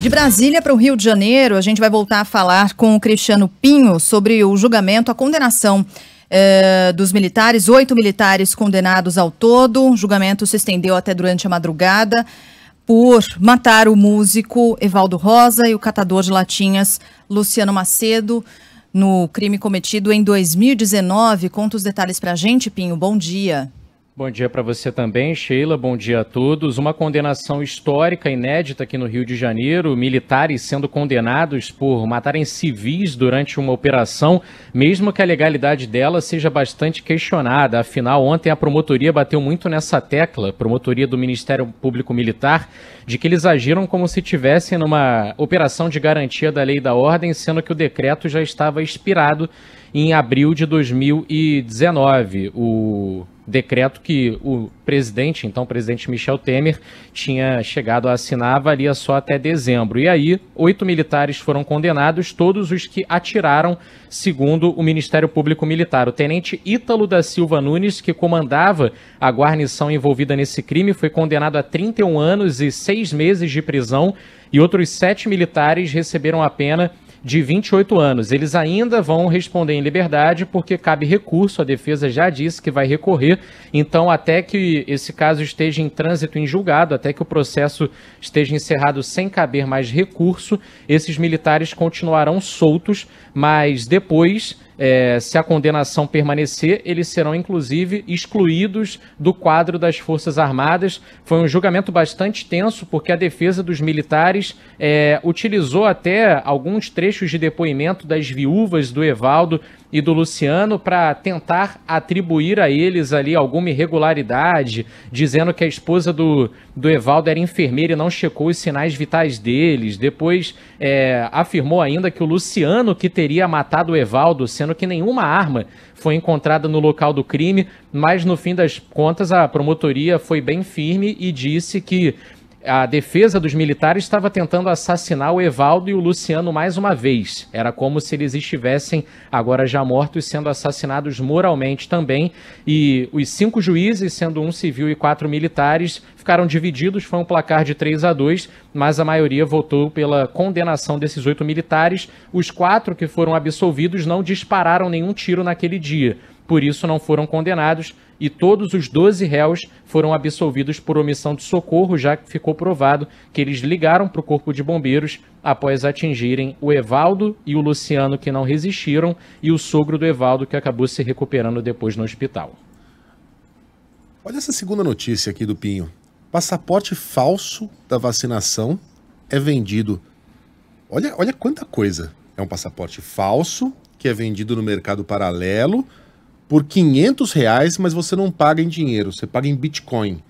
De Brasília para o Rio de Janeiro, a gente vai voltar a falar com o Cristiano Pinho sobre o julgamento, a condenação eh, dos militares, oito militares condenados ao todo. O julgamento se estendeu até durante a madrugada por matar o músico Evaldo Rosa e o catador de latinhas Luciano Macedo no crime cometido em 2019. Conta os detalhes para a gente, Pinho. Bom dia. Bom dia para você também, Sheila. Bom dia a todos. Uma condenação histórica inédita aqui no Rio de Janeiro: militares sendo condenados por matarem civis durante uma operação, mesmo que a legalidade dela seja bastante questionada. Afinal, ontem a promotoria bateu muito nessa tecla, promotoria do Ministério Público Militar, de que eles agiram como se tivessem numa operação de garantia da lei e da ordem, sendo que o decreto já estava expirado em abril de 2019. O decreto que o presidente, então o presidente Michel Temer, tinha chegado a assinar, valia só até dezembro. E aí, oito militares foram condenados, todos os que atiraram, segundo o Ministério Público Militar. O tenente Ítalo da Silva Nunes, que comandava a guarnição envolvida nesse crime, foi condenado a 31 anos e seis meses de prisão, e outros sete militares receberam a pena de 28 anos. Eles ainda vão responder em liberdade porque cabe recurso, a defesa já disse que vai recorrer. Então, até que esse caso esteja em trânsito em julgado, até que o processo esteja encerrado sem caber mais recurso, esses militares continuarão soltos, mas depois é, se a condenação permanecer, eles serão inclusive excluídos do quadro das Forças Armadas. Foi um julgamento bastante tenso, porque a defesa dos militares é, utilizou até alguns trechos de depoimento das viúvas do Evaldo e do Luciano para tentar atribuir a eles ali alguma irregularidade, dizendo que a esposa do, do Evaldo era enfermeira e não checou os sinais vitais deles. Depois é, afirmou ainda que o Luciano que teria matado o Evaldo, sendo que nenhuma arma foi encontrada no local do crime, mas no fim das contas a promotoria foi bem firme e disse que a defesa dos militares estava tentando assassinar o Evaldo e o Luciano mais uma vez. Era como se eles estivessem agora já mortos, sendo assassinados moralmente também. E os cinco juízes, sendo um civil e quatro militares, ficaram divididos. Foi um placar de 3 a 2, mas a maioria votou pela condenação desses oito militares. Os quatro que foram absolvidos não dispararam nenhum tiro naquele dia. Por isso não foram condenados e todos os 12 réus foram absolvidos por omissão de socorro, já que ficou provado que eles ligaram para o Corpo de Bombeiros após atingirem o Evaldo e o Luciano, que não resistiram, e o sogro do Evaldo, que acabou se recuperando depois no hospital. Olha essa segunda notícia aqui do Pinho. Passaporte falso da vacinação é vendido. Olha, olha quanta coisa. É um passaporte falso que é vendido no mercado paralelo por 500 reais, mas você não paga em dinheiro, você paga em Bitcoin.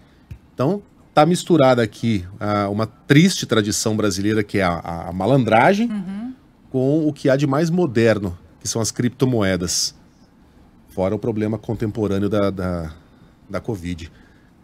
Então, tá misturada aqui uh, uma triste tradição brasileira, que é a, a malandragem, uhum. com o que há de mais moderno, que são as criptomoedas. Fora o problema contemporâneo da, da, da Covid.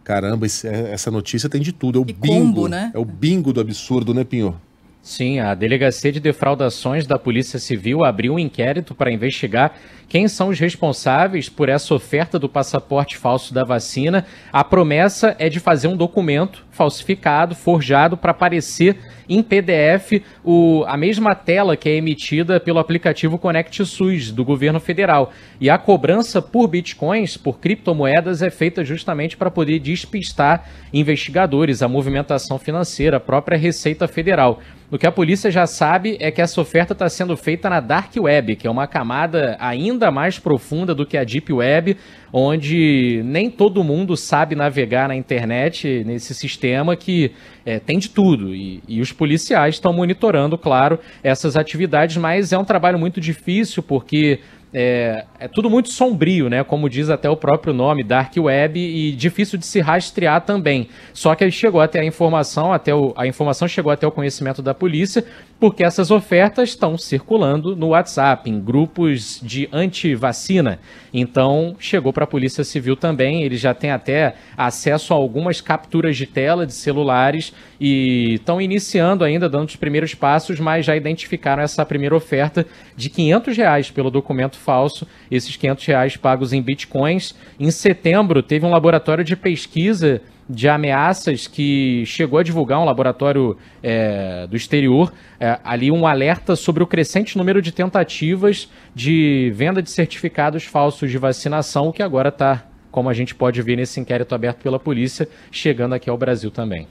Caramba, esse, essa notícia tem de tudo. É o e bingo. Combo, né? É o bingo do absurdo, né, Pinho? Sim, a Delegacia de Defraudações da Polícia Civil abriu um inquérito para investigar quem são os responsáveis por essa oferta do passaporte falso da vacina. A promessa é de fazer um documento falsificado, forjado, para aparecer em PDF o, a mesma tela que é emitida pelo aplicativo Connect SUS do governo federal. E a cobrança por bitcoins, por criptomoedas, é feita justamente para poder despistar investigadores, a movimentação financeira, a própria Receita Federal. O que a polícia já sabe é que essa oferta está sendo feita na Dark Web, que é uma camada ainda mais profunda do que a Deep Web, onde nem todo mundo sabe navegar na internet, nesse sistema que é, tem de tudo. E, e os policiais estão monitorando, claro, essas atividades, mas é um trabalho muito difícil, porque é, é, tudo muito sombrio, né? Como diz até o próprio nome, Dark Web, e difícil de se rastrear também. Só que chegou até a informação, até o, a informação chegou até o conhecimento da polícia, porque essas ofertas estão circulando no WhatsApp, em grupos de anti-vacina. Então, chegou para a Polícia Civil também, eles já têm até acesso a algumas capturas de tela de celulares e estão iniciando ainda, dando os primeiros passos, mas já identificaram essa primeira oferta de 500 reais pelo documento falso, esses 500 reais pagos em bitcoins. Em setembro, teve um laboratório de pesquisa de ameaças que chegou a divulgar um laboratório é, do exterior é, ali um alerta sobre o crescente número de tentativas de venda de certificados falsos de vacinação, que agora está, como a gente pode ver nesse inquérito aberto pela polícia, chegando aqui ao Brasil também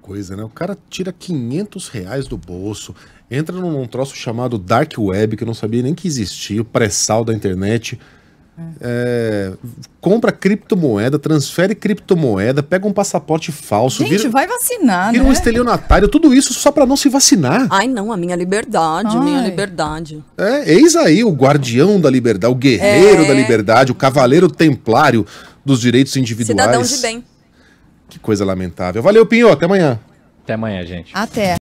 coisa, né? O cara tira 500 reais do bolso, entra num troço chamado Dark Web, que eu não sabia nem que existia, o pré-sal da internet. É, compra criptomoeda, transfere criptomoeda, pega um passaporte falso. Gente, vira, vai vacinar, vira né? um estelionatário, tudo isso só para não se vacinar. Ai, não, a minha liberdade, Ai. minha liberdade. É, eis aí o guardião da liberdade, o guerreiro é. da liberdade, o cavaleiro templário dos direitos individuais. Cidadão de bem. Que coisa lamentável. Valeu, Pinho. Até amanhã. Até amanhã, gente. Até.